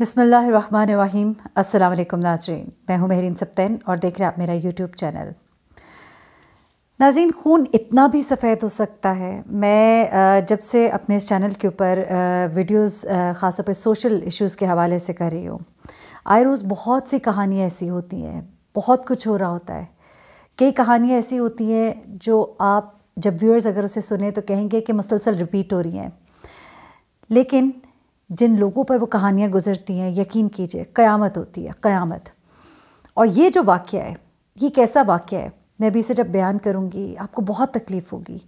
बिसमीम असल नाजरीन मैं हूँ महरीन सप्तैन और देख रहे हैं आप मेरा यूट्यूब चैनल नाजीन खून इतना भी सफ़ेद हो सकता है मैं जब से अपने इस चैनल के ऊपर वीडियोस ख़ासतौर पे सोशल इश्यूज़ के हवाले से कर रही हूँ आए रोज़ बहुत सी कहानियाँ ऐसी होती हैं बहुत कुछ हो रहा होता है कई कहानियाँ ऐसी होती हैं जो आप जब व्यूअर्स अगर उसे सुने तो कहेंगे कि मुसलसल रिपीट हो रही हैं लेकिन जिन लोगों पर वो कहानियाँ गुजरती हैं यकीन कीजिए क़यामत होती है क़यामत और ये जो वाक्य है ये कैसा वाक्य है मैं भी इसे जब बयान करूँगी आपको बहुत तकलीफ़ होगी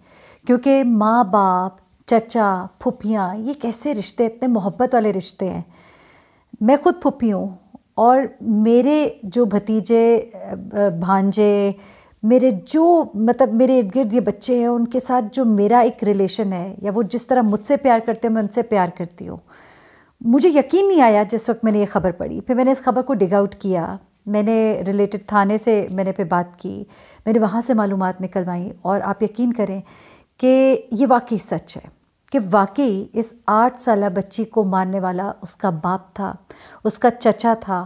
क्योंकि माँ बाप चचा पुपियाँ ये कैसे रिश्ते इतने मोहब्बत वाले रिश्ते हैं मैं खुद पुपी हूँ और मेरे जो भतीजे भांजे मेरे जो मतलब मेरे इर्द गिर्द ये बच्चे हैं उनके साथ जो मेरा एक रिलेशन है या वो जिस तरह मुझसे प्यार करते हैं मैं उनसे प्यार करती हूँ मुझे यकीन नहीं आया जिस वक्त मैंने ये ख़बर पढ़ी फिर मैंने इस खबर को डिग आउट किया मैंने रिलेटेड थाने से मैंने फिर बात की मैंने वहाँ से मालूम निकलवाई और आप यकीन करें कि ये वाकई सच है कि वाकई इस आठ साल बच्ची को मारने वाला उसका बाप था उसका चचा था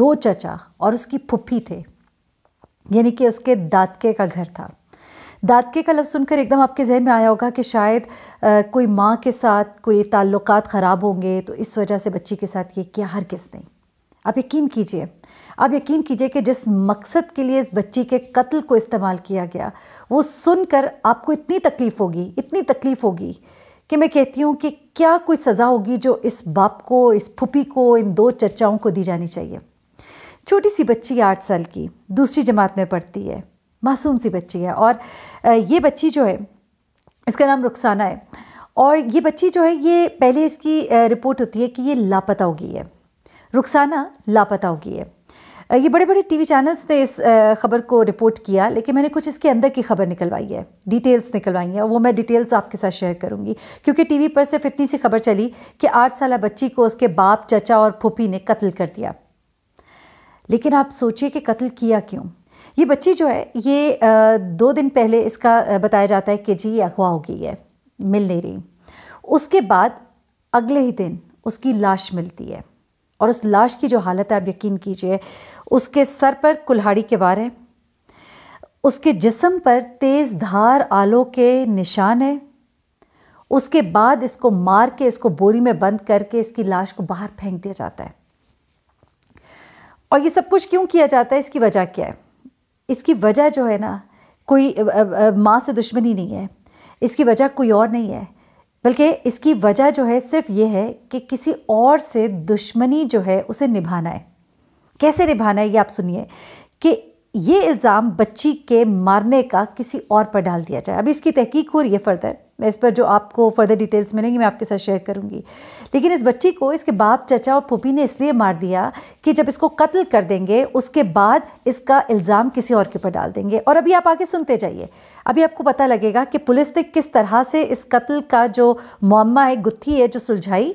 दो चचा और उसकी फुप्पी थे यानी कि उसके दादके का घर था दादके का लफ्ज़ सुनकर एकदम आपके जहन में आया होगा कि शायद आ, कोई माँ के साथ कोई ताल्लुक ख़राब होंगे तो इस वजह से बच्ची के साथ ये क्या हर किस नहीं आप यकीन कीजिए आप यकीन कीजिए कि जिस मकसद के लिए इस बच्ची के कत्ल को इस्तेमाल किया गया वो सुनकर आपको इतनी तकलीफ़ होगी इतनी तकलीफ़ होगी कि मैं कहती हूँ कि क्या कोई सज़ा होगी जो इस बाप को इस फुपी को इन दो चचाओं को दी जानी चाहिए छोटी सी बच्ची आठ साल की दूसरी जमात में पढ़ती है मासूम सी बच्ची है और ये बच्ची जो है इसका नाम रुखसाना है और ये बच्ची जो है ये पहले इसकी रिपोर्ट होती है कि ये लापता हो गई है रुखसाना लापता हो गई है ये बड़े बड़े टीवी चैनल्स ने इस खबर को रिपोर्ट किया लेकिन मैंने कुछ इसके अंदर की खबर निकलवाई है डिटेल्स निकलवाई हैं वो मैं डिटेल्स आपके साथ शेयर करूंगी क्योंकि टीवी पर सिर्फ इतनी सी खबर चली कि आठ साल बच्ची को उसके बाप चचा और फूफी ने कत्ल कर दिया लेकिन आप सोचिए कि कत्ल किया क्यों ये बच्ची जो है ये दो दिन पहले इसका बताया जाता है कि जी ये अगवा हो गई है मिल नहीं रही उसके बाद अगले ही दिन उसकी लाश मिलती है और उस लाश की जो हालत है आप यकीन कीजिए उसके सर पर कुल्हाड़ी के वार हैं उसके जिसम पर तेज़ धार आलो के निशान है उसके बाद इसको मार के इसको बोरी में बंद करके इसकी लाश को बाहर फेंक दिया जाता है और ये सब कुछ क्यों किया जाता है इसकी वजह क्या है इसकी वजह जो है ना कोई माँ से दुश्मनी नहीं है इसकी वजह कोई और नहीं है बल्कि इसकी वजह जो है सिर्फ ये है कि किसी और से दुश्मनी जो है उसे निभाना है कैसे निभाना है ये आप सुनिए कि ये इल्ज़ाम बच्ची के मारने का किसी और पर डाल दिया जाए अभी इसकी तहकीक हो रही है फर्दर मैं इस पर जो आपको फर्दर डिटेल्स मिलेंगी मैं आपके साथ शेयर करूंगी लेकिन इस बच्ची को इसके बाप चचा और पुपी ने इसलिए मार दिया कि जब इसको कत्ल कर देंगे उसके बाद इसका इल्ज़ाम किसी और के ऊपर डाल देंगे और अभी आप आगे सुनते जाइए अभी आपको पता लगेगा कि पुलिस ने किस तरह से इस कत्ल का जो मामा है गुत्थी है जो सुलझाई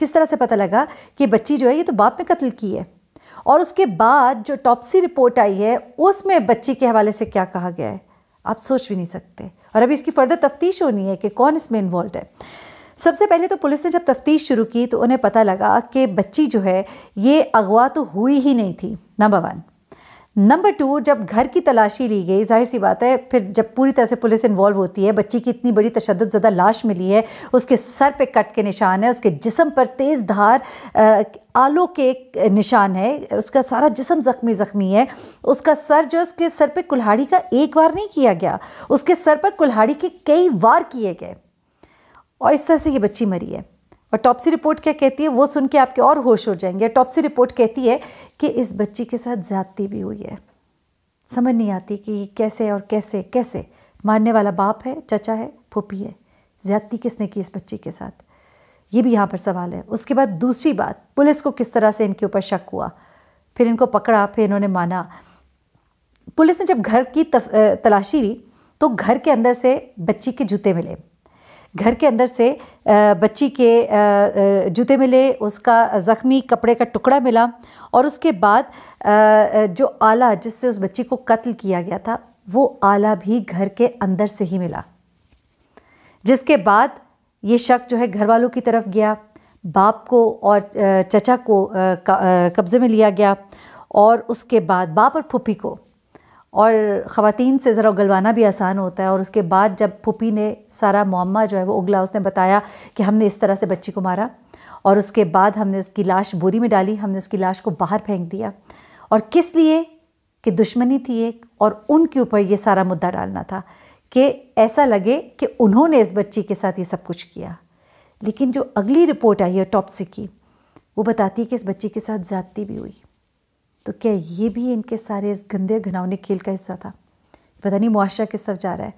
किस तरह से पता लगा कि बच्ची जो है ये तो बाप ने कत्ल की है और उसके बाद जो टॉपसी रिपोर्ट आई है उसमें बच्ची के हवाले से क्या कहा गया है आप सोच भी नहीं सकते और अभी इसकी फर्दर तफ्तीश होनी है कि कौन इसमें इन्वॉल्व है सबसे पहले तो पुलिस ने जब तफ्तीश शुरू की तो उन्हें पता लगा कि बच्ची जो है ये अगवा तो हुई ही नहीं थी नंबर वन नंबर टू जब घर की तलाशी ली गई जाहिर सी बात है फिर जब पूरी तरह से पुलिस इन्वॉल्व होती है बच्ची की इतनी बड़ी तशद ज़्यादा लाश मिली है उसके सर पे कट के निशान है उसके जिसम पर तेज़ धार आलो आलों के निशान है उसका सारा जिसम ज़ख्मी ज़ख्मी है उसका सर जो उसके सर पे कुल्हाड़ी का एक बार नहीं किया गया उसके सर पर कुल्हाड़ी के कई वार किए गए और इस तरह से ये बच्ची मरी है और टॉपसी रिपोर्ट क्या कहती है वो सुन के आपके और होश हो जाएंगे टॉपसी रिपोर्ट कहती है कि इस बच्ची के साथ ज़्यादती भी हुई है समझ नहीं आती कि कैसे और कैसे कैसे मारने वाला बाप है चचा है फूपी है ज़्यादती किसने की इस बच्ची के साथ ये भी यहाँ पर सवाल है उसके बाद दूसरी बात पुलिस को किस तरह से इनके ऊपर शक हुआ फिर इनको पकड़ा फिर इन्होंने माना पुलिस ने जब घर की तलाशी ली तो घर के अंदर से बच्ची के जूते मिले घर के अंदर से बच्ची के जूते मिले उसका ज़ख्मी कपड़े का टुकड़ा मिला और उसके बाद जो आला जिससे उस बच्ची को कत्ल किया गया था वो आला भी घर के अंदर से ही मिला जिसके बाद ये शक जो है घर वालों की तरफ गया बाप को और चचा को कब्ज़े में लिया गया और उसके बाद बाप और फूफी को और ख़वान से ज़रा उगलवाना भी आसान होता है और उसके बाद जब पुपी ने सारा मामा जो है वो उगला उसने बताया कि हमने इस तरह से बच्ची को मारा और उसके बाद हमने उसकी लाश बोरी में डाली हमने उसकी लाश को बाहर फेंक दिया और किस लिए कि दुश्मनी थी एक और उनके ऊपर ये सारा मुद्दा डालना था कि ऐसा लगे कि उन्होंने इस बच्ची के साथ ये सब कुछ किया लेकिन जो अगली रिपोर्ट आई है टॉपसी की वो बताती है कि इस बच्ची के साथ ज़्यादती भी हुई तो क्या ये भी इनके सारे इस गंदे घनावने खेल का हिस्सा था पता नहीं मुआशा किस तरफ जा रहा है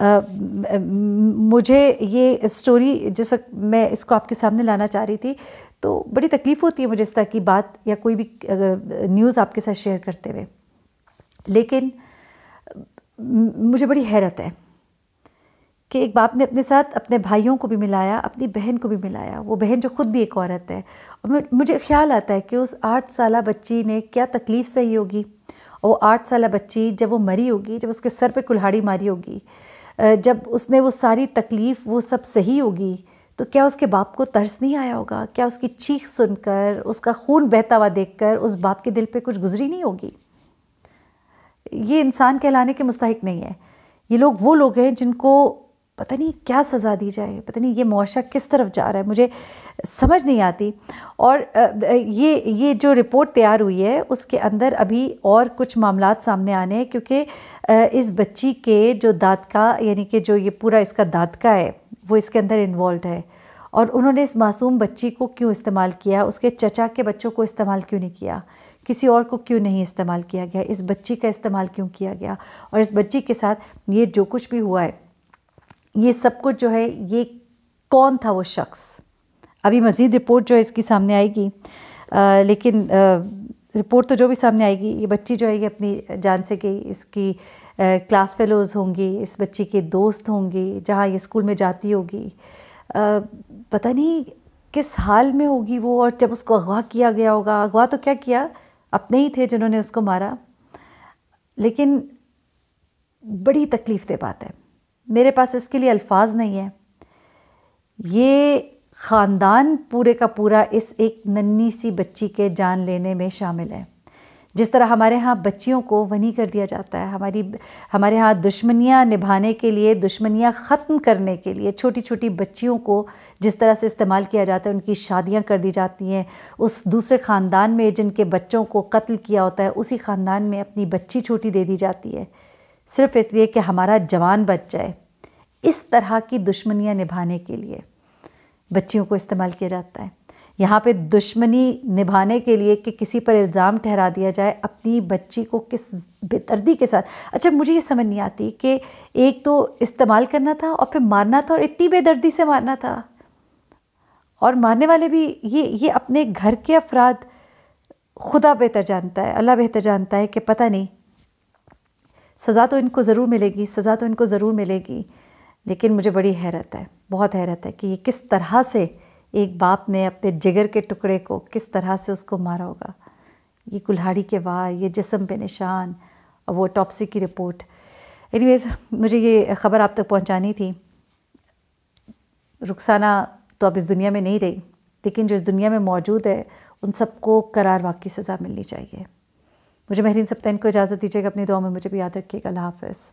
आ, मुझे ये स्टोरी जिस वक्त मैं इसको आपके सामने लाना चाह रही थी तो बड़ी तकलीफ़ होती है मुझे इस तरह की बात या कोई भी न्यूज़ आपके साथ शेयर करते हुए लेकिन मुझे बड़ी हैरत है कि एक बाप ने अपने साथ अपने भाइयों को भी मिलाया अपनी बहन को भी मिलाया वो बहन जो खुद भी एक औरत है और मुझे ख्याल आता है कि उस आठ साल बच्ची ने क्या तकलीफ़ सही होगी और वो आठ साल बच्ची जब वो मरी होगी जब उसके सर पे कुल्हाड़ी मारी होगी जब उसने वो सारी तकलीफ़ वो सब सही होगी तो क्या उसके बाप को तर्स नहीं आया होगा क्या उसकी चीख सुनकर उसका खून बहता हुआ देख उस बाप के दिल पर कुछ गुजरी नहीं होगी ये इंसान कहलाने के मुस्तक नहीं है ये लोग वो लोग हैं जिनको पता नहीं क्या सज़ा दी जाए पता नहीं ये मुआशा किस तरफ जा रहा है मुझे समझ नहीं आती और ये ये जो रिपोर्ट तैयार हुई है उसके अंदर अभी और कुछ मामला सामने आने हैं क्योंकि इस बच्ची के जो का यानी कि जो ये पूरा इसका दादका है वो इसके अंदर इन्वॉल्व है और उन्होंने इस मासूम बच्ची को क्यों इस्तेमाल किया उसके चचा के बच्चों को इस्तेमाल क्यों नहीं किया किसी और को क्यों नहीं इस्तेमाल किया गया इस बच्ची का इस्तेमाल क्यों किया गया और इस बच्ची के साथ ये जो कुछ भी हुआ है ये सब कुछ जो है ये कौन था वो शख्स अभी मज़ीद रिपोर्ट जो है इसकी सामने आएगी आ, लेकिन आ, रिपोर्ट तो जो भी सामने आएगी ये बच्ची जो है ये अपनी जान से गई इसकी आ, क्लास फेलोज़ होंगी इस बच्ची के दोस्त होंगी जहाँ ये स्कूल में जाती होगी पता नहीं किस हाल में होगी वो और जब उसको अगवा किया गया होगा अगवा तो क्या किया अपने ही थे जिन्होंने उसको मारा लेकिन बड़ी तकलीफ़ दे बात है मेरे पास इसके लिए अल्फाज नहीं है ये ख़ानदान पूरे का पूरा इस एक नन्ही सी बच्ची के जान लेने में शामिल है जिस तरह हमारे यहाँ बच्चियों को वनी कर दिया जाता है हमारी हमारे यहाँ दुश्मनियाँ निभाने के लिए दुश्मनियाँ ख़त्म करने के लिए छोटी छोटी बच्चियों को जिस तरह से इस्तेमाल किया जाता है उनकी शादियाँ कर दी जाती हैं उस दूसरे ख़ानदान में जिनके बच्चों को कत्ल किया होता है उसी ख़ानदान में अपनी बच्ची छोटी दे दी जाती है सिर्फ इसलिए कि हमारा जवान बच जाए इस तरह की दुश्मनियाँ निभाने के लिए बच्चियों को इस्तेमाल किया जाता है यहाँ पे दुश्मनी निभाने के लिए कि किसी पर इल्ज़ाम ठहरा दिया जाए अपनी बच्ची को किस बेतर्दी के साथ अच्छा मुझे ये समझ नहीं आती कि एक तो इस्तेमाल करना था और फिर मारना था और इतनी बेदर्दी से मारना था और मारने वाले भी ये ये अपने घर के अफराद खुदा बेहतर जानता है अल्लाह बेहतर जानता है कि पता नहीं सज़ा तो इनको ज़रूर मिलेगी सज़ा तो इनको ज़रूर मिलेगी लेकिन मुझे बड़ी हैरत है बहुत हैरत है कि ये किस तरह से एक बाप ने अपने जिगर के टुकड़े को किस तरह से उसको मारा होगा ये कुल्हाड़ी के वार ये जिसम पे निशान और वो टॉपसी की रिपोर्ट एनीवेज मुझे ये ख़बर आप तक पहुंचानी थी रुखसाना तो अब इस दुनिया में नहीं रही लेकिन जो इस दुनिया में मौजूद है उन सबको करार वाक़ की सज़ा मिलनी चाहिए मुझे महरीन सप्तान को इजाज़त दीजिएगा अपनी दुआ में मुझे भी याद रखिएगा अल्लाह हाफ़